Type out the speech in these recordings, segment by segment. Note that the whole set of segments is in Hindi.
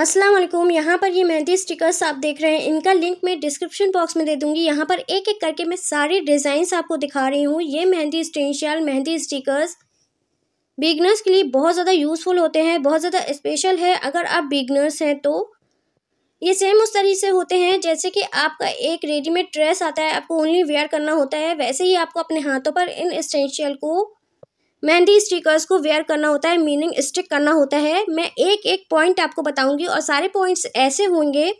अस्सलाम वालेकुम यहाँ पर ये मेहंदी स्टिकर्स आप देख रहे हैं इनका लिंक मैं डिस्क्रिप्शन बॉक्स में दे दूंगी यहाँ पर एक एक करके मैं सारे डिज़ाइंस आपको दिखा रही हूँ ये mehndi stencil mehndi stickers beginners के लिए बहुत ज़्यादा यूज़फुल होते हैं बहुत ज़्यादा स्पेशल है अगर आप बिगनर्स हैं तो ये सेम उस तरीके से होते हैं जैसे कि आपका एक रेडीमेड ड्रेस आता है आपको ओनली वेयर करना होता है वैसे ही आपको अपने हाथों पर इन स्टेंशियल को मेहंदी स्टिकर्स को वेयर करना होता है मीनिंग स्टिक करना होता है मैं एक एक पॉइंट आपको बताऊंगी और सारे पॉइंट्स ऐसे होंगे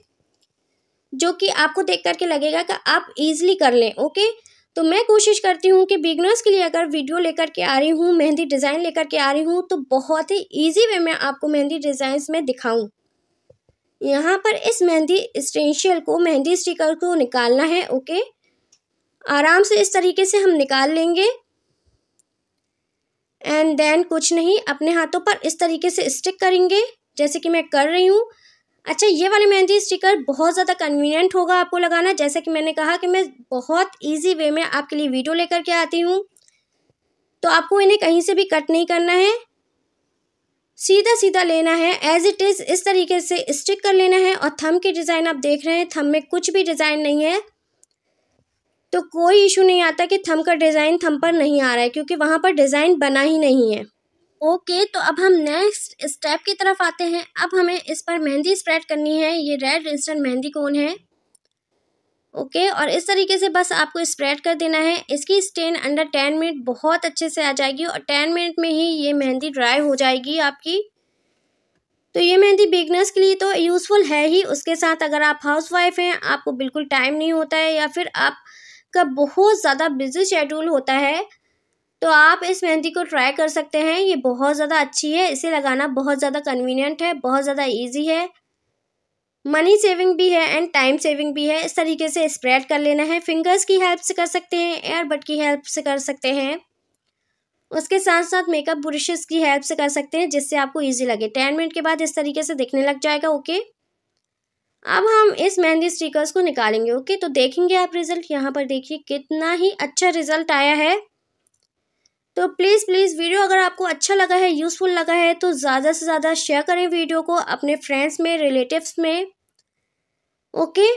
जो कि आपको देख करके लगेगा कि आप इजीली कर लें ओके तो मैं कोशिश करती हूँ कि बिगनर्स के लिए अगर वीडियो लेकर के आ रही हूँ मेहंदी डिज़ाइन लेकर के आ रही हूँ तो बहुत ही ईजी वे में आपको मेहंदी डिजाइन में दिखाऊँ यहाँ पर इस मेहंदी स्टेंशियल को मेहंदी स्टिकर को निकालना है ओके आराम से इस तरीके से हम निकाल लेंगे एंड देन कुछ नहीं अपने हाथों पर इस तरीके से स्टिक करेंगे जैसे कि मैं कर रही हूँ अच्छा ये वाले मेहंदी स्टिकर बहुत ज़्यादा कन्वीनियंट होगा आपको लगाना जैसे कि मैंने कहा कि मैं बहुत इजी वे में आपके लिए वीडियो लेकर के आती हूँ तो आपको इन्हें कहीं से भी कट नहीं करना है सीधा सीधा लेना है एज इट इज़ इस तरीके से स्टिक कर लेना है और थम के डिज़ाइन आप देख रहे हैं थम में कुछ भी डिज़ाइन नहीं है तो कोई इशू नहीं आता कि थम का डिज़ाइन थम पर नहीं आ रहा है क्योंकि वहाँ पर डिज़ाइन बना ही नहीं है ओके okay, तो अब हम नेक्स्ट स्टेप की तरफ आते हैं अब हमें इस पर मेहंदी स्प्रेड करनी है ये रेड इंस्टेंट मेहंदी कौन है ओके okay, और इस तरीके से बस आपको स्प्रेड कर देना है इसकी स्टेन अंडर टेन मिनट बहुत अच्छे से आ जाएगी और टेन मिनट में ही ये मेहंदी ड्राई हो जाएगी आपकी तो ये मेहंदी बिगनर्स के लिए तो यूज़फुल है ही उसके साथ अगर आप हाउस हैं आपको बिल्कुल टाइम नहीं होता है या फिर आप का बहुत ज़्यादा बिजी शेड्यूल होता है तो आप इस मेहंदी को ट्राई कर सकते हैं ये बहुत ज़्यादा अच्छी है इसे लगाना बहुत ज़्यादा कन्वीनियंट है बहुत ज़्यादा ईजी है मनी सेविंग भी है एंड टाइम सेविंग भी है इस तरीके से स्प्रेड कर लेना है फिंगर्स की हेल्प से कर सकते हैं एयरबड की हेल्प से कर सकते हैं उसके साथ साथ मेकअप ब्रशेस की हेल्प से कर सकते हैं जिससे आपको इजी लगे टेन मिनट के बाद इस तरीके से दिखने लग जाएगा ओके अब हम इस मेहंदी स्टिकर्स को निकालेंगे ओके तो देखेंगे आप रिज़ल्ट यहाँ पर देखिए कितना ही अच्छा रिज़ल्ट आया है तो प्लीज़ प्लीज़ वीडियो अगर आपको अच्छा लगा है यूज़फुल लगा है तो ज़्यादा से ज़्यादा शेयर करें वीडियो को अपने फ्रेंड्स में रिलेटिव्स में ओके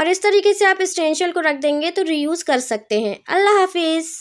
और इस तरीके से आप इस को रख देंगे तो रीयूज़ कर सकते हैं अल्लाह हाफिज़